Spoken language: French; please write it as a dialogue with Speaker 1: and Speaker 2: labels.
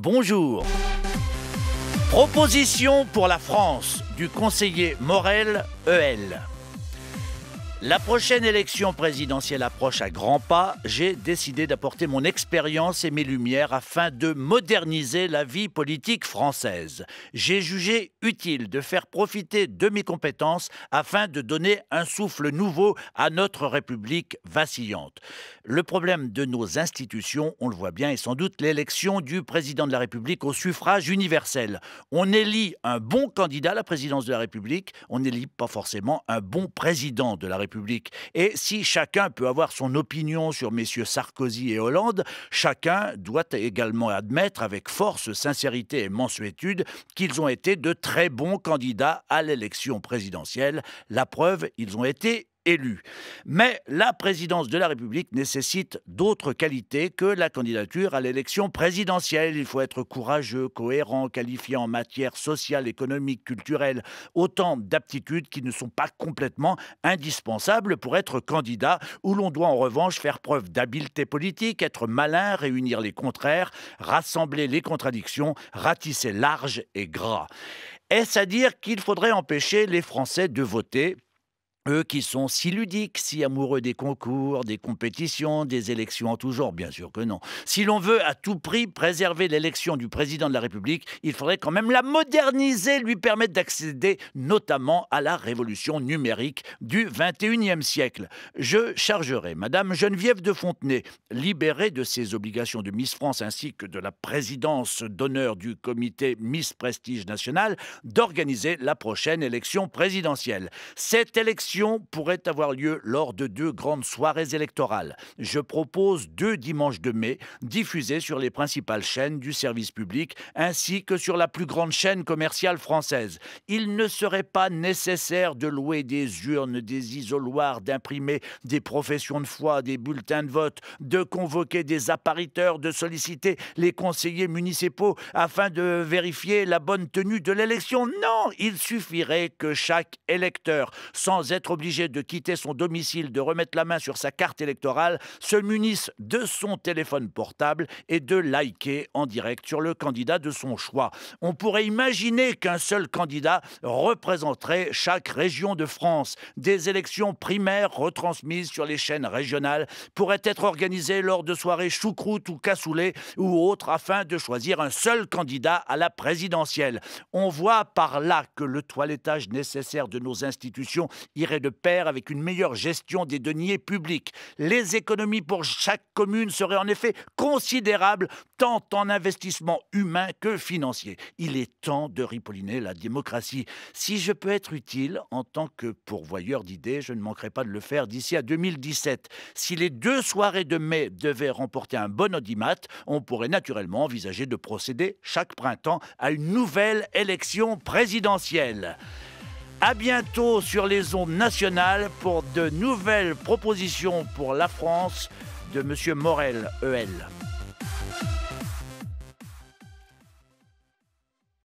Speaker 1: Bonjour. Proposition pour la France du conseiller Morel EL. La prochaine élection présidentielle approche à grands pas. J'ai décidé d'apporter mon expérience et mes lumières afin de moderniser la vie politique française. J'ai jugé utile de faire profiter de mes compétences afin de donner un souffle nouveau à notre République vacillante. Le problème de nos institutions, on le voit bien, est sans doute l'élection du président de la République au suffrage universel. On élit un bon candidat à la présidence de la République, on n'élit pas forcément un bon président de la République. Et si chacun peut avoir son opinion sur messieurs Sarkozy et Hollande, chacun doit également admettre avec force, sincérité et mansuétude qu'ils ont été de très bons candidats à l'élection présidentielle. La preuve, ils ont été élu. Mais la présidence de la République nécessite d'autres qualités que la candidature à l'élection présidentielle. Il faut être courageux, cohérent, qualifié en matière sociale, économique, culturelle, autant d'aptitudes qui ne sont pas complètement indispensables pour être candidat, où l'on doit en revanche faire preuve d'habileté politique, être malin, réunir les contraires, rassembler les contradictions, ratisser large et gras. Est-ce à dire qu'il faudrait empêcher les Français de voter eux qui sont si ludiques, si amoureux des concours, des compétitions, des élections en tout genre, bien sûr que non. Si l'on veut à tout prix préserver l'élection du président de la République, il faudrait quand même la moderniser, lui permettre d'accéder notamment à la révolution numérique du 21e siècle. Je chargerai Madame Geneviève de Fontenay, libérée de ses obligations de Miss France ainsi que de la présidence d'honneur du comité Miss Prestige National, d'organiser la prochaine élection présidentielle. Cette élection pourrait avoir lieu lors de deux grandes soirées électorales. Je propose deux dimanches de mai diffusés sur les principales chaînes du service public ainsi que sur la plus grande chaîne commerciale française. Il ne serait pas nécessaire de louer des urnes, des isoloirs, d'imprimer des professions de foi, des bulletins de vote, de convoquer des appariteurs, de solliciter les conseillers municipaux afin de vérifier la bonne tenue de l'élection. Non, il suffirait que chaque électeur, sans être obligé de quitter son domicile, de remettre la main sur sa carte électorale, se munissent de son téléphone portable et de liker en direct sur le candidat de son choix. On pourrait imaginer qu'un seul candidat représenterait chaque région de France. Des élections primaires retransmises sur les chaînes régionales pourraient être organisées lors de soirées choucroute ou cassoulet ou autres afin de choisir un seul candidat à la présidentielle. On voit par là que le toilettage nécessaire de nos institutions irait de pair avec une meilleure gestion des deniers publics. Les économies pour chaque commune seraient en effet considérables, tant en investissement humain que financier. Il est temps de ripolliner la démocratie. Si je peux être utile en tant que pourvoyeur d'idées, je ne manquerai pas de le faire d'ici à 2017. Si les deux soirées de mai devaient remporter un bon audimat, on pourrait naturellement envisager de procéder chaque printemps à une nouvelle élection présidentielle. À bientôt sur les ondes nationales pour de nouvelles propositions pour la France de M. Morel, EL.